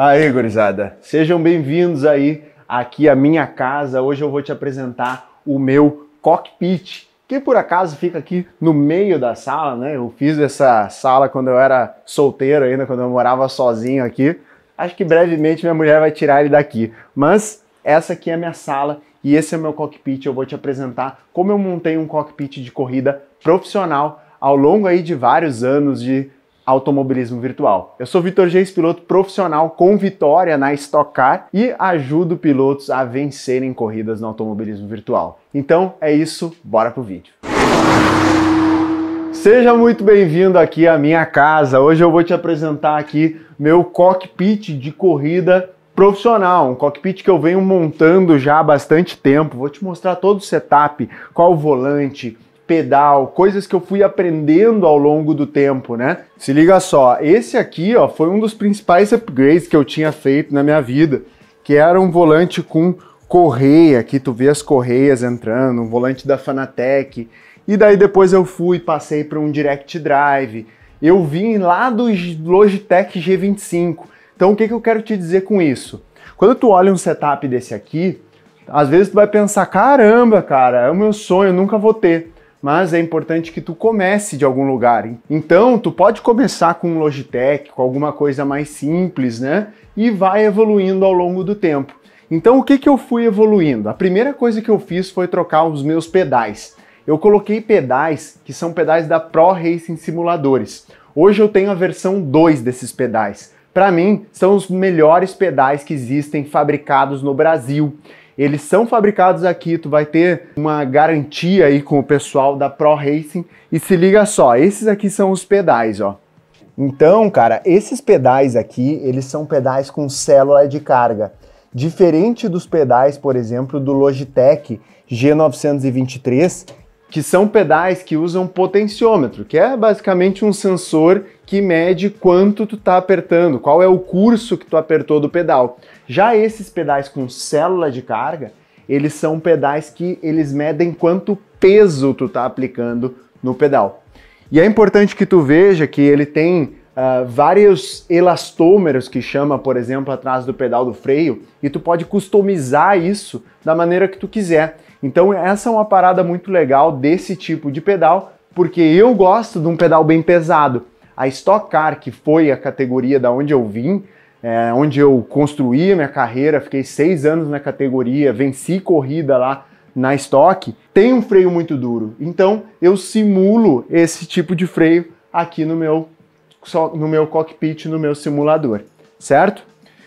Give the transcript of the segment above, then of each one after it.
Aí, gurizada, sejam bem-vindos aí aqui à minha casa. Hoje eu vou te apresentar o meu cockpit, que por acaso fica aqui no meio da sala, né? Eu fiz essa sala quando eu era solteiro ainda, quando eu morava sozinho aqui. Acho que brevemente minha mulher vai tirar ele daqui. Mas essa aqui é a minha sala e esse é o meu cockpit. Eu vou te apresentar como eu montei um cockpit de corrida profissional ao longo aí de vários anos de automobilismo virtual. Eu sou Vitor Geis, piloto profissional com vitória na Stock Car e ajudo pilotos a vencerem corridas no automobilismo virtual. Então é isso, bora pro vídeo. Seja muito bem-vindo aqui à minha casa. Hoje eu vou te apresentar aqui meu cockpit de corrida profissional, um cockpit que eu venho montando já há bastante tempo. Vou te mostrar todo o setup, qual o volante, pedal, coisas que eu fui aprendendo ao longo do tempo, né? Se liga só, esse aqui, ó, foi um dos principais upgrades que eu tinha feito na minha vida, que era um volante com correia, que tu vê as correias entrando, um volante da Fanatec. E daí depois eu fui, passei para um direct drive. Eu vim lá do Logitech G25. Então o que, que eu quero te dizer com isso? Quando tu olha um setup desse aqui, às vezes tu vai pensar, caramba, cara, é o meu sonho, nunca vou ter mas é importante que tu comece de algum lugar. Hein? Então, tu pode começar com um Logitech, com alguma coisa mais simples, né? E vai evoluindo ao longo do tempo. Então, o que, que eu fui evoluindo? A primeira coisa que eu fiz foi trocar os meus pedais. Eu coloquei pedais que são pedais da Pro Racing Simuladores. Hoje eu tenho a versão 2 desses pedais. Para mim, são os melhores pedais que existem fabricados no Brasil. Eles são fabricados aqui, tu vai ter uma garantia aí com o pessoal da Pro Racing. E se liga só, esses aqui são os pedais, ó. Então, cara, esses pedais aqui, eles são pedais com célula de carga. Diferente dos pedais, por exemplo, do Logitech G923, que são pedais que usam potenciômetro, que é basicamente um sensor que mede quanto tu tá apertando, qual é o curso que tu apertou do pedal. Já esses pedais com célula de carga, eles são pedais que eles medem quanto peso tu tá aplicando no pedal. E é importante que tu veja que ele tem uh, vários elastômeros que chama, por exemplo, atrás do pedal do freio, e tu pode customizar isso da maneira que tu quiser. Então essa é uma parada muito legal desse tipo de pedal, porque eu gosto de um pedal bem pesado. A Stock Car, que foi a categoria da onde eu vim, é, onde eu construí a minha carreira, fiquei seis anos na categoria, venci corrida lá na estoque, tem um freio muito duro. Então eu simulo esse tipo de freio aqui no meu, no meu cockpit, no meu simulador, certo?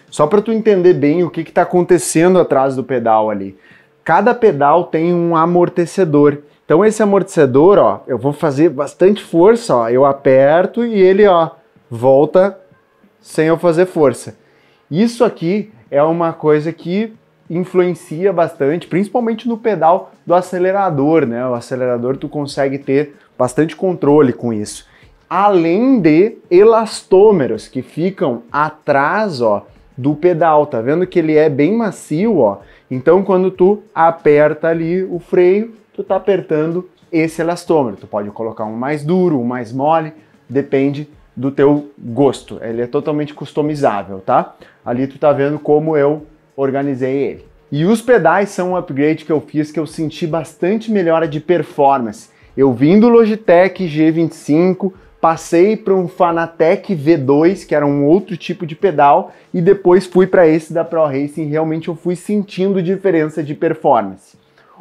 Só para tu entender bem o que está acontecendo atrás do pedal ali. Cada pedal tem um amortecedor. Então esse amortecedor, ó, eu vou fazer bastante força, ó, eu aperto e ele, ó, volta sem eu fazer força. Isso aqui é uma coisa que influencia bastante, principalmente no pedal do acelerador, né? O acelerador tu consegue ter bastante controle com isso. Além de elastômeros que ficam atrás, ó, do pedal, tá vendo que ele é bem macio, ó? Então quando tu aperta ali o freio, tu tá apertando esse elastômero. Tu pode colocar um mais duro, um mais mole, depende do teu gosto. Ele é totalmente customizável, tá? Ali tu tá vendo como eu organizei ele. E os pedais são um upgrade que eu fiz que eu senti bastante melhora de performance. Eu vim do Logitech G25, passei para um Fanatec V2, que era um outro tipo de pedal, e depois fui para esse da Pro Racing, realmente eu fui sentindo diferença de performance.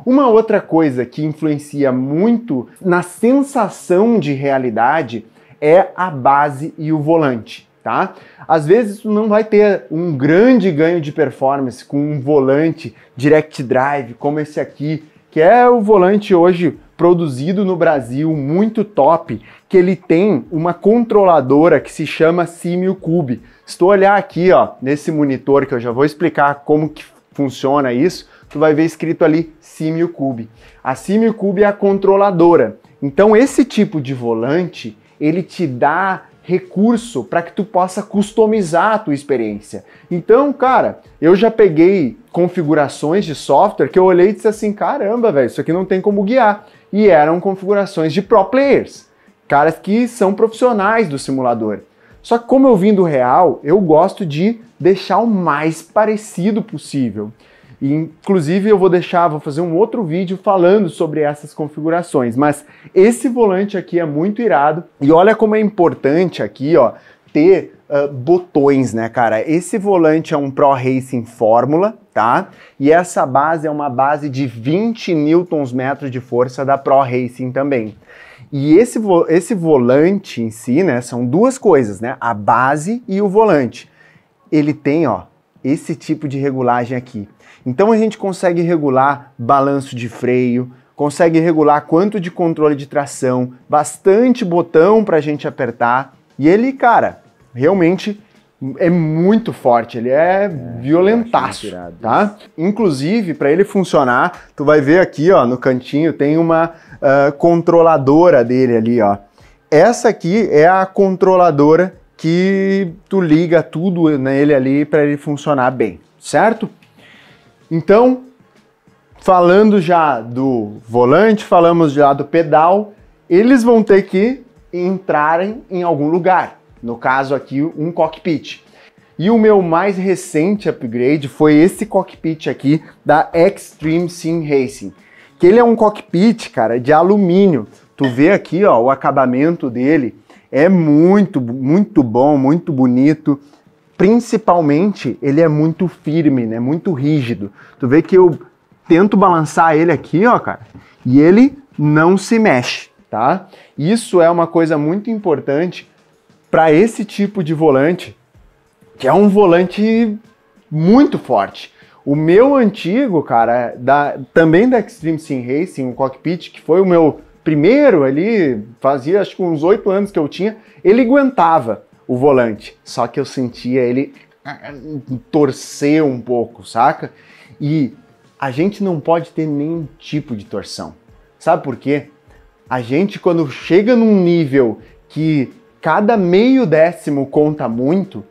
Uma outra coisa que influencia muito na sensação de realidade é a base e o volante. Tá? Às vezes tu não vai ter um grande ganho de performance com um volante direct drive como esse aqui, que é o volante hoje produzido no Brasil, muito top, que ele tem uma controladora que se chama Simio Cube. Se tu olhar aqui, ó, nesse monitor que eu já vou explicar como que funciona isso, tu vai ver escrito ali Simio Cube. A Simio Cube é a controladora. Então esse tipo de volante, ele te dá recurso para que tu possa customizar a tua experiência. Então, cara, eu já peguei configurações de software que eu olhei e disse assim, caramba, velho, isso aqui não tem como guiar. E eram configurações de pro players, caras que são profissionais do simulador. Só que como eu vim do real, eu gosto de deixar o mais parecido possível. E, inclusive eu vou deixar, vou fazer um outro vídeo falando sobre essas configurações, mas esse volante aqui é muito irado e olha como é importante aqui, ó, ter uh, botões, né, cara? Esse volante é um Pro Racing Fórmula, tá? E essa base é uma base de 20 Nm de força da Pro Racing também. E esse, vo esse volante em si, né, são duas coisas, né? A base e o volante. Ele tem, ó, esse tipo de regulagem aqui. Então a gente consegue regular balanço de freio, consegue regular quanto de controle de tração, bastante botão para a gente apertar. E ele, cara, realmente é muito forte, ele é, é violentaço, tá? Inclusive, para ele funcionar, tu vai ver aqui, ó, no cantinho tem uma uh, controladora dele ali, ó. Essa aqui é a controladora que tu liga tudo nele né, ali para ele funcionar bem, certo? Então, falando já do volante, falamos já do pedal, eles vão ter que entrarem em algum lugar. No caso aqui, um cockpit. E o meu mais recente upgrade foi esse cockpit aqui da Extreme Sim Racing. Que ele é um cockpit, cara, de alumínio. Tu vê aqui, ó, o acabamento dele é muito, muito bom, muito bonito principalmente ele é muito firme, né? Muito rígido. Tu vê que eu tento balançar ele aqui, ó, cara, e ele não se mexe, tá? Isso é uma coisa muito importante para esse tipo de volante, que é um volante muito forte. O meu antigo, cara, da, também da Extreme Sim Racing, o cockpit, que foi o meu primeiro ali, fazia acho que uns oito anos que eu tinha, ele aguentava o volante. Só que eu sentia ele ah, torcer um pouco, saca? E a gente não pode ter nenhum tipo de torção. Sabe por quê? A gente, quando chega num nível que cada meio décimo conta muito,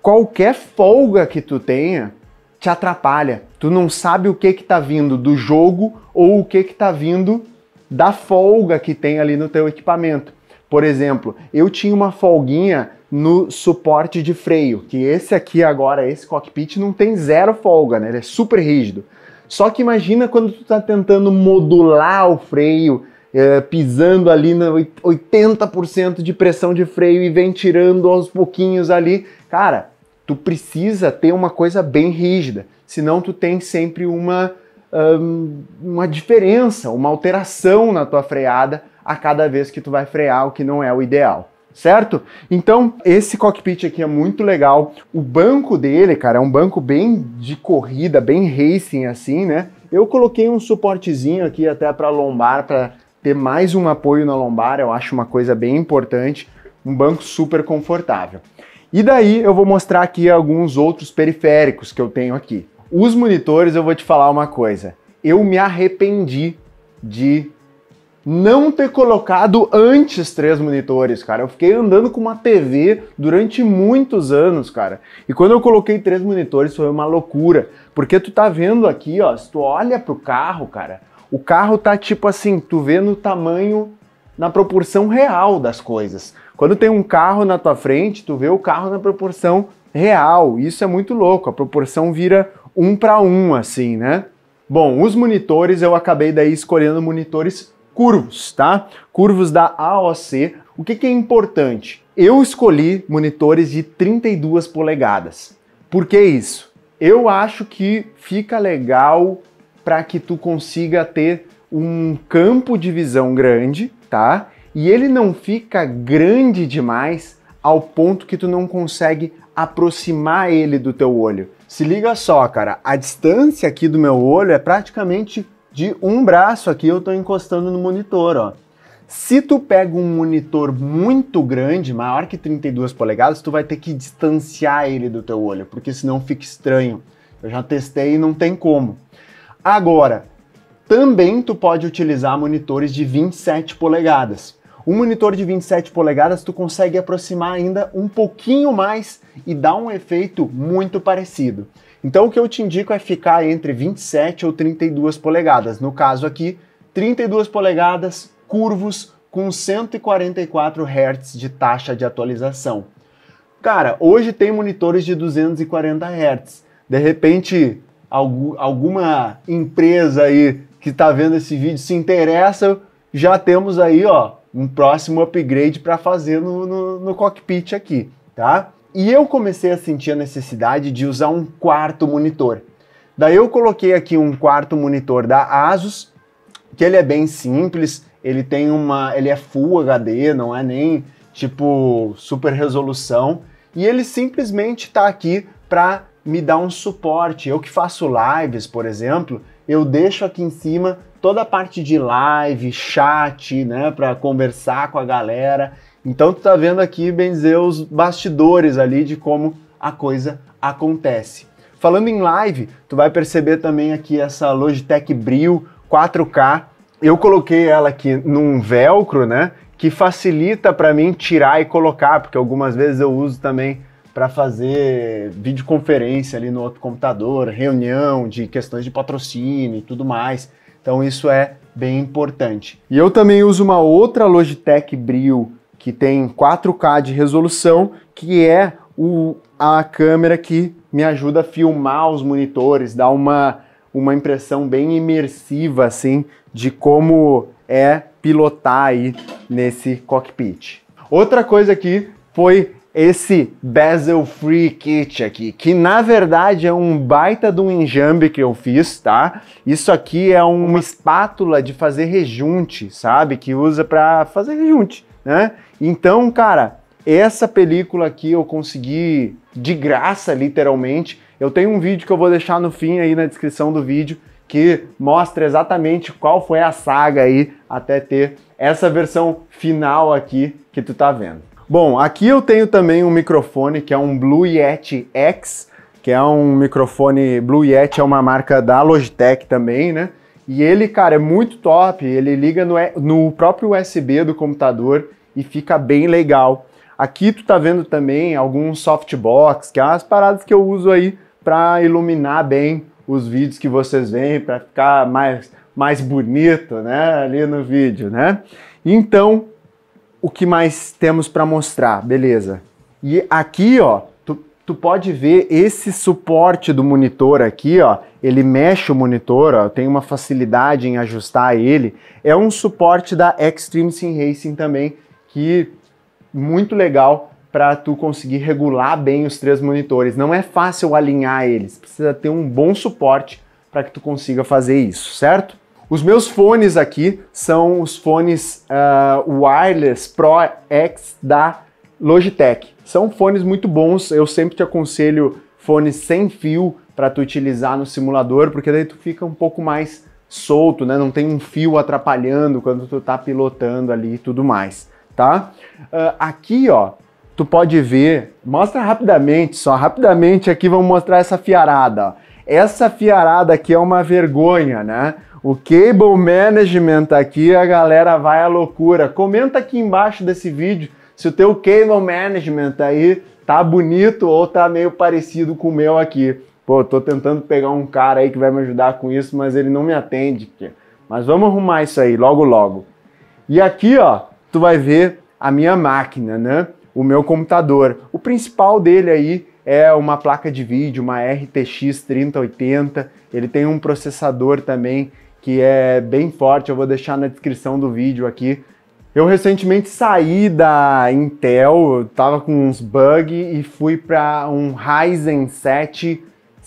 qualquer folga que tu tenha te atrapalha. Tu não sabe o que que tá vindo do jogo ou o que que tá vindo da folga que tem ali no teu equipamento. Por exemplo, eu tinha uma folguinha no suporte de freio, que esse aqui agora, esse cockpit, não tem zero folga, né? Ele é super rígido. Só que imagina quando tu está tentando modular o freio, é, pisando ali no 80% de pressão de freio e vem tirando aos pouquinhos ali. Cara, tu precisa ter uma coisa bem rígida, senão tu tem sempre uma, um, uma diferença, uma alteração na tua freada a cada vez que tu vai frear, o que não é o ideal certo? Então, esse cockpit aqui é muito legal. O banco dele, cara, é um banco bem de corrida, bem racing assim, né? Eu coloquei um suportezinho aqui até para lombar, para ter mais um apoio na lombar, eu acho uma coisa bem importante, um banco super confortável. E daí eu vou mostrar aqui alguns outros periféricos que eu tenho aqui. Os monitores, eu vou te falar uma coisa. Eu me arrependi de não ter colocado antes três monitores, cara. Eu fiquei andando com uma TV durante muitos anos, cara. E quando eu coloquei três monitores foi uma loucura, porque tu tá vendo aqui, ó, se tu olha pro carro, cara, o carro tá tipo assim, tu vê no tamanho na proporção real das coisas. Quando tem um carro na tua frente, tu vê o carro na proporção real. Isso é muito louco, a proporção vira um para um assim, né? Bom, os monitores eu acabei daí escolhendo monitores curvos, tá? Curvos da AOC. O que, que é importante? Eu escolhi monitores de 32 polegadas. Por que isso? Eu acho que fica legal para que tu consiga ter um campo de visão grande, tá? E ele não fica grande demais ao ponto que tu não consegue aproximar ele do teu olho. Se liga só, cara, a distância aqui do meu olho é praticamente de um braço aqui eu estou encostando no monitor, ó. Se tu pega um monitor muito grande, maior que 32 polegadas, tu vai ter que distanciar ele do teu olho, porque senão fica estranho. Eu já testei e não tem como. Agora, também tu pode utilizar monitores de 27 polegadas. Um monitor de 27 polegadas tu consegue aproximar ainda um pouquinho mais e dá um efeito muito parecido. Então o que eu te indico é ficar entre 27 ou 32 polegadas. No caso aqui, 32 polegadas, curvos, com 144 Hz de taxa de atualização. Cara, hoje tem monitores de 240 Hz. De repente, alguma empresa aí que está vendo esse vídeo se interessa, já temos aí ó, um próximo upgrade para fazer no, no, no cockpit aqui, tá? E eu comecei a sentir a necessidade de usar um quarto monitor. Daí eu coloquei aqui um quarto monitor da Asus, que ele é bem simples, ele tem uma, ele é Full HD, não é nem tipo super resolução, e ele simplesmente está aqui para me dar um suporte. Eu que faço lives, por exemplo, eu deixo aqui em cima toda a parte de live, chat, né, para conversar com a galera. Então tu tá vendo aqui, bem dizer, os bastidores ali de como a coisa acontece. Falando em live, tu vai perceber também aqui essa Logitech Brio 4K. Eu coloquei ela aqui num velcro, né? Que facilita para mim tirar e colocar, porque algumas vezes eu uso também para fazer videoconferência ali no outro computador, reunião de questões de patrocínio e tudo mais. Então isso é bem importante. E eu também uso uma outra Logitech Brio que tem 4K de resolução, que é o, a câmera que me ajuda a filmar os monitores, dá uma, uma impressão bem imersiva assim de como é pilotar aí nesse cockpit. Outra coisa aqui foi esse bezel free kit aqui, que na verdade é um baita de um enjambe que eu fiz, tá? Isso aqui é uma espátula de fazer rejunte, sabe? Que usa para fazer rejunte né? Então, cara, essa película aqui eu consegui de graça, literalmente. Eu tenho um vídeo que eu vou deixar no fim aí na descrição do vídeo que mostra exatamente qual foi a saga aí até ter essa versão final aqui que tu tá vendo. Bom, aqui eu tenho também um microfone que é um Blue Yeti X, que é um microfone Blue Yeti é uma marca da Logitech também, né? E ele, cara, é muito top. Ele liga no, no próprio USB do computador e fica bem legal. Aqui tu tá vendo também alguns softbox, que é umas paradas que eu uso aí para iluminar bem os vídeos que vocês veem, para ficar mais, mais bonito, né, ali no vídeo, né? Então, o que mais temos para mostrar? Beleza. E aqui, ó, tu pode ver esse suporte do monitor aqui, ó. Ele mexe o monitor, ó, tem uma facilidade em ajustar ele. É um suporte da Extreme Sim Racing também, que muito legal para tu conseguir regular bem os três monitores. Não é fácil alinhar eles, precisa ter um bom suporte para que tu consiga fazer isso, certo? Os meus fones aqui são os fones uh, Wireless Pro X da Logitech. São fones muito bons, eu sempre te aconselho fones sem fio para tu utilizar no simulador, porque daí tu fica um pouco mais solto, né? Não tem um fio atrapalhando quando tu tá pilotando ali e tudo mais, tá? Uh, aqui, ó, tu pode ver, mostra rapidamente, só rapidamente aqui vamos mostrar essa fiarada. Essa fiarada aqui é uma vergonha, né? O cable management aqui, a galera vai à loucura. Comenta aqui embaixo desse vídeo se o teu cable management aí tá bonito ou tá meio parecido com o meu aqui. Pô, tô tentando pegar um cara aí que vai me ajudar com isso, mas ele não me atende. Mas vamos arrumar isso aí logo logo. E aqui, ó, tu vai ver a minha máquina, né? O meu computador. O principal dele aí é uma placa de vídeo, uma RTX 3080. Ele tem um processador também que é bem forte. Eu vou deixar na descrição do vídeo aqui eu recentemente saí da Intel, tava com uns bugs e fui para um Ryzen 7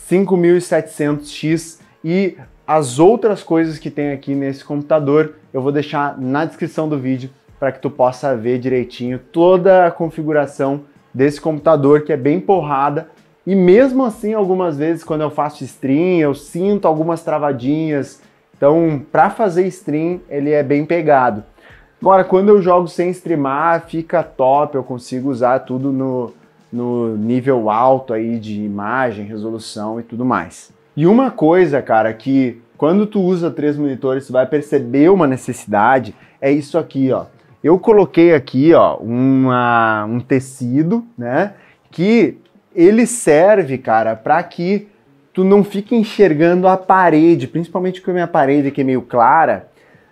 5700X e as outras coisas que tem aqui nesse computador eu vou deixar na descrição do vídeo para que tu possa ver direitinho toda a configuração desse computador que é bem porrada e mesmo assim algumas vezes quando eu faço stream eu sinto algumas travadinhas então para fazer stream ele é bem pegado Agora, quando eu jogo sem streamar, fica top, eu consigo usar tudo no, no nível alto aí de imagem, resolução e tudo mais. E uma coisa, cara, que quando tu usa três monitores, tu vai perceber uma necessidade, é isso aqui, ó. Eu coloquei aqui, ó, uma, um tecido, né, que ele serve, cara, para que tu não fique enxergando a parede, principalmente porque a minha parede aqui é meio clara,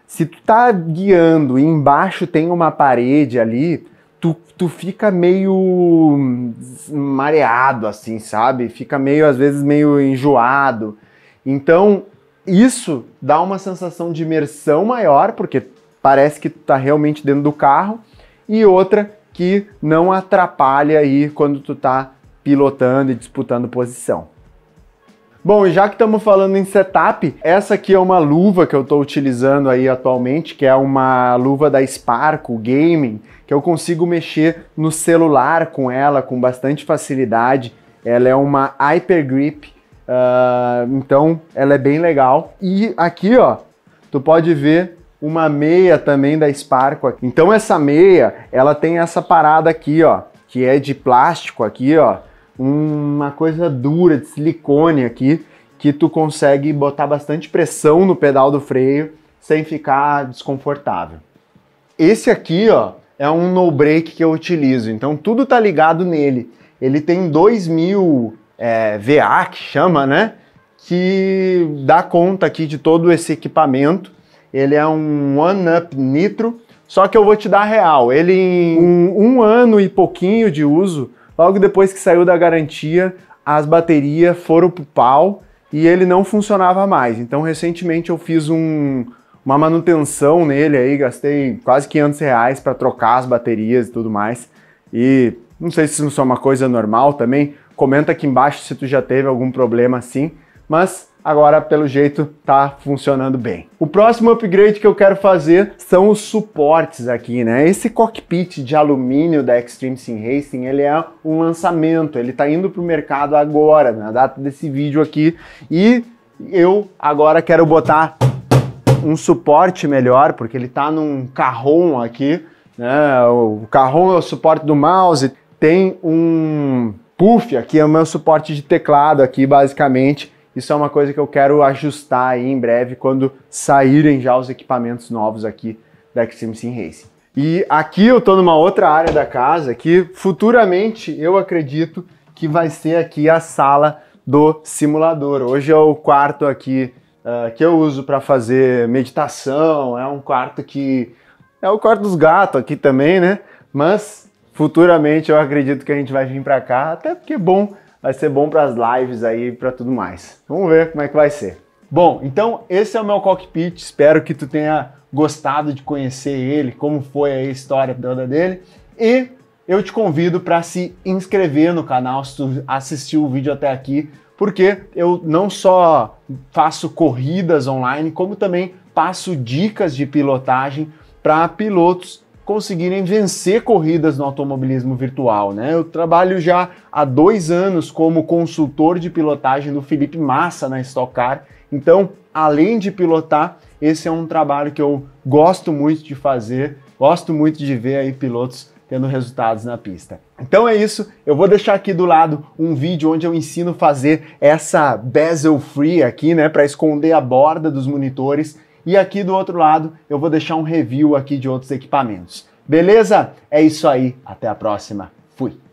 se tu tá guiando e embaixo tem uma parede ali, tu, tu fica meio hum, mareado, assim, sabe? Fica meio, às vezes, meio enjoado. Então, isso dá uma sensação de imersão maior, porque parece que tu tá realmente dentro do carro, e outra que não atrapalha aí quando tu tá pilotando e disputando posição. Bom, e já que estamos falando em setup, essa aqui é uma luva que eu estou utilizando aí atualmente, que é uma luva da Sparco Gaming, que eu consigo mexer no celular com ela com bastante facilidade. Ela é uma Hyper Grip, uh, então ela é bem legal. E aqui, ó, tu pode ver uma meia também da Sparco. Então essa meia, ela tem essa parada aqui, ó, que é de plástico aqui, ó, uma coisa dura de silicone aqui que tu consegue botar bastante pressão no pedal do freio sem ficar desconfortável. Esse aqui, ó, é um no brake que eu utilizo, então tudo tá ligado nele. Ele tem 2000 é, VA que chama, né? Que dá conta aqui de todo esse equipamento. Ele é um One Up Nitro, só que eu vou te dar real. Ele em um, um ano e pouquinho de uso, Logo depois que saiu da garantia, as baterias foram pro pau e ele não funcionava mais. Então, recentemente eu fiz um, uma manutenção nele aí, gastei quase 500 reais para trocar as baterias e tudo mais. E não sei se isso é uma coisa normal também. Comenta aqui embaixo se tu já teve algum problema assim. Mas agora pelo jeito tá funcionando bem. O próximo upgrade que eu quero fazer são os suportes aqui, né? Esse cockpit de alumínio da Extreme Sim Racing, ele é um lançamento, ele tá indo pro mercado agora, na data desse vídeo aqui, e eu agora quero botar um suporte melhor, porque ele tá num carrom aqui, né? O carrom é o suporte do mouse, tem um puff aqui, é o meu suporte de teclado aqui, basicamente, isso é uma coisa que eu quero ajustar aí em breve quando saírem já os equipamentos novos aqui da Extreme Sim Racing. E aqui eu estou numa outra área da casa que futuramente eu acredito que vai ser aqui a sala do simulador. Hoje é o quarto aqui uh, que eu uso para fazer meditação, é um quarto que é o quarto dos gatos aqui também, né? Mas futuramente eu acredito que a gente vai vir para cá, até porque é bom vai ser bom para as lives aí, para tudo mais. Vamos ver como é que vai ser. Bom, então esse é o meu cockpit. Espero que tu tenha gostado de conhecer ele, como foi a história toda dele. E eu te convido para se inscrever no canal se tu assistiu o vídeo até aqui, porque eu não só faço corridas online, como também passo dicas de pilotagem para pilotos conseguirem vencer corridas no automobilismo virtual. Né? Eu trabalho já há dois anos como consultor de pilotagem do Felipe Massa na Stock Car, então, além de pilotar, esse é um trabalho que eu gosto muito de fazer, gosto muito de ver aí pilotos tendo resultados na pista. Então é isso, eu vou deixar aqui do lado um vídeo onde eu ensino fazer essa bezel free aqui, né, para esconder a borda dos monitores e aqui do outro lado eu vou deixar um review aqui de outros equipamentos. Beleza? É isso aí. Até a próxima. Fui.